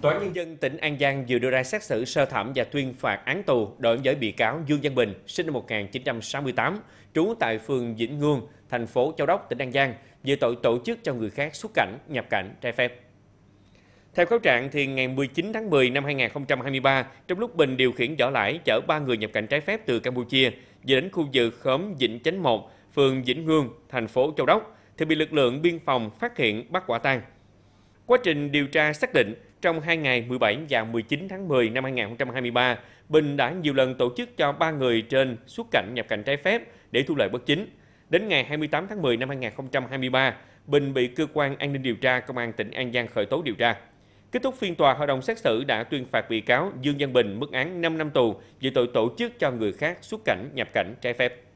Tòa án Nhân dân tỉnh An Giang vừa đưa ra xét xử sơ thẩm và tuyên phạt án tù đối với bị cáo Dương Văn Bình, sinh năm 1968, trú tại phường Vĩnh Ngương, thành phố Châu Đốc, tỉnh An Giang, về tội tổ chức cho người khác xuất cảnh, nhập cảnh trái phép. Theo cáo trạng, thì ngày 19 tháng 10 năm 2023, trong lúc Bình điều khiển vỏ lãi chở ba người nhập cảnh trái phép từ Campuchia về đến khu vực khóm Vĩnh Chánh 1, phường Vĩnh Ngương, thành phố Châu Đốc, thì bị lực lượng biên phòng phát hiện bắt quả tang. Quá trình điều tra xác định, trong hai ngày 17 và 19 tháng 10 năm 2023, Bình đã nhiều lần tổ chức cho ba người trên xuất cảnh nhập cảnh trái phép để thu lợi bất chính. Đến ngày 28 tháng 10 năm 2023, Bình bị cơ quan an ninh điều tra công an tỉnh An Giang khởi tố điều tra. Kết thúc phiên tòa, hội đồng xét xử đã tuyên phạt bị cáo Dương Văn Bình mức án 5 năm tù về tội tổ chức cho người khác xuất cảnh nhập cảnh trái phép.